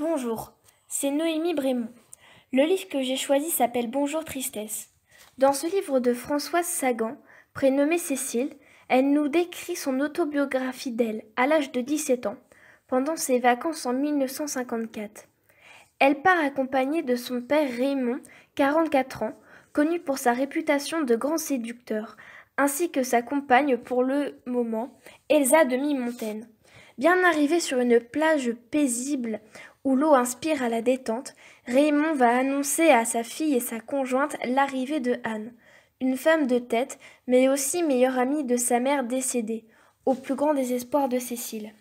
Bonjour, c'est Noémie Brémont. Le livre que j'ai choisi s'appelle Bonjour Tristesse. Dans ce livre de Françoise Sagan, prénommée Cécile, elle nous décrit son autobiographie d'elle à l'âge de 17 ans, pendant ses vacances en 1954. Elle part accompagnée de son père Raymond, 44 ans, connu pour sa réputation de grand séducteur, ainsi que sa compagne pour le moment, Elsa de Montaigne. Bien arrivé sur une plage paisible où l'eau inspire à la détente, Raymond va annoncer à sa fille et sa conjointe l'arrivée de Anne, une femme de tête, mais aussi meilleure amie de sa mère décédée, au plus grand désespoir de Cécile.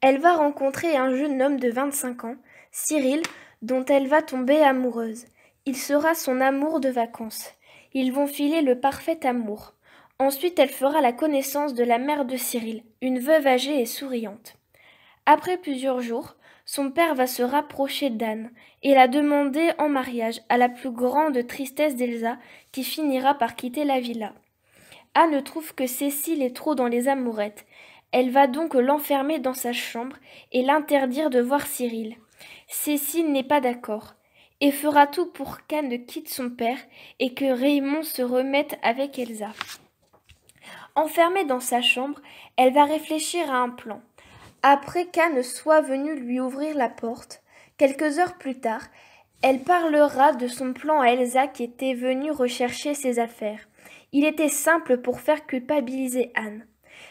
Elle va rencontrer un jeune homme de 25 ans, Cyril, dont elle va tomber amoureuse. Il sera son amour de vacances. Ils vont filer le parfait amour. Ensuite, elle fera la connaissance de la mère de Cyril, une veuve âgée et souriante. Après plusieurs jours, son père va se rapprocher d'Anne et la demander en mariage à la plus grande tristesse d'Elsa qui finira par quitter la villa. Anne trouve que Cécile est trop dans les amourettes. Elle va donc l'enfermer dans sa chambre et l'interdire de voir Cyril. Cécile n'est pas d'accord et fera tout pour qu'Anne quitte son père et que Raymond se remette avec Elsa. Enfermée dans sa chambre, elle va réfléchir à un plan. Après qu'Anne soit venue lui ouvrir la porte, quelques heures plus tard, elle parlera de son plan à Elsa qui était venue rechercher ses affaires. Il était simple pour faire culpabiliser Anne.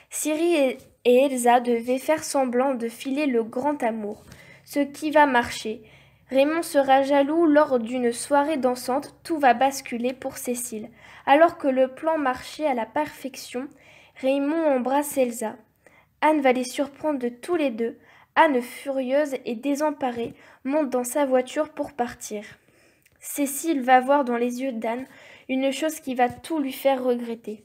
Siri et Elsa devaient faire semblant de filer le grand amour, ce qui va marcher, Raymond sera jaloux lors d'une soirée dansante, tout va basculer pour Cécile. Alors que le plan marchait à la perfection, Raymond embrasse Elsa. Anne va les surprendre de tous les deux. Anne, furieuse et désemparée, monte dans sa voiture pour partir. Cécile va voir dans les yeux d'Anne une chose qui va tout lui faire regretter.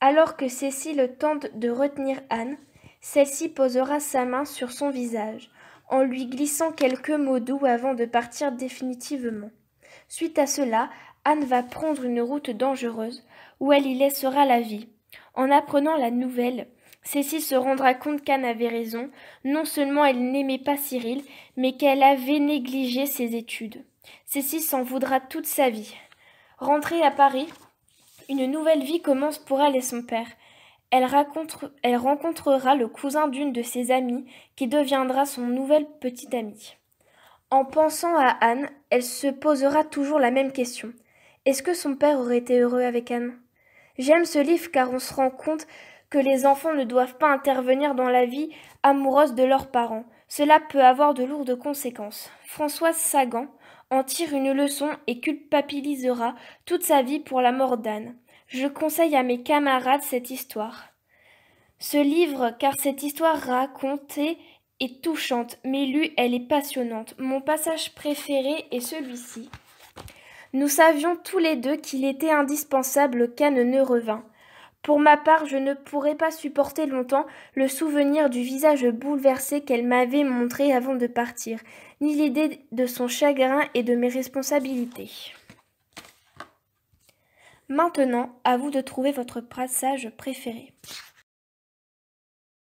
Alors que Cécile tente de retenir Anne, celle-ci posera sa main sur son visage en lui glissant quelques mots doux avant de partir définitivement. Suite à cela, Anne va prendre une route dangereuse, où elle y laissera la vie. En apprenant la nouvelle, Cécile se rendra compte qu'Anne avait raison, non seulement elle n'aimait pas Cyril, mais qu'elle avait négligé ses études. Cécile s'en voudra toute sa vie. Rentrée à Paris, une nouvelle vie commence pour elle et son père. Elle, rencontrera le cousin d'une de ses amies qui deviendra son nouvelle petite amie. En pensant à Anne, elle se posera toujours la même question. Est-ce que son père aurait été heureux avec Anne J'aime ce livre car on se rend compte que les enfants ne doivent pas intervenir dans la vie amoureuse de leurs parents. Cela peut avoir de lourdes conséquences. Françoise Sagan en tire une leçon et culpabilisera toute sa vie pour la mort d'Anne. Je conseille à mes camarades cette histoire. Ce livre, car cette histoire racontée est touchante, mais lue, elle est passionnante. Mon passage préféré est celui-ci. Nous savions tous les deux qu'il était indispensable qu'Anne ne revînt. Pour ma part, je ne pourrais pas supporter longtemps le souvenir du visage bouleversé qu'elle m'avait montré avant de partir, ni l'idée de son chagrin et de mes responsabilités. Maintenant, à vous de trouver votre passage préféré.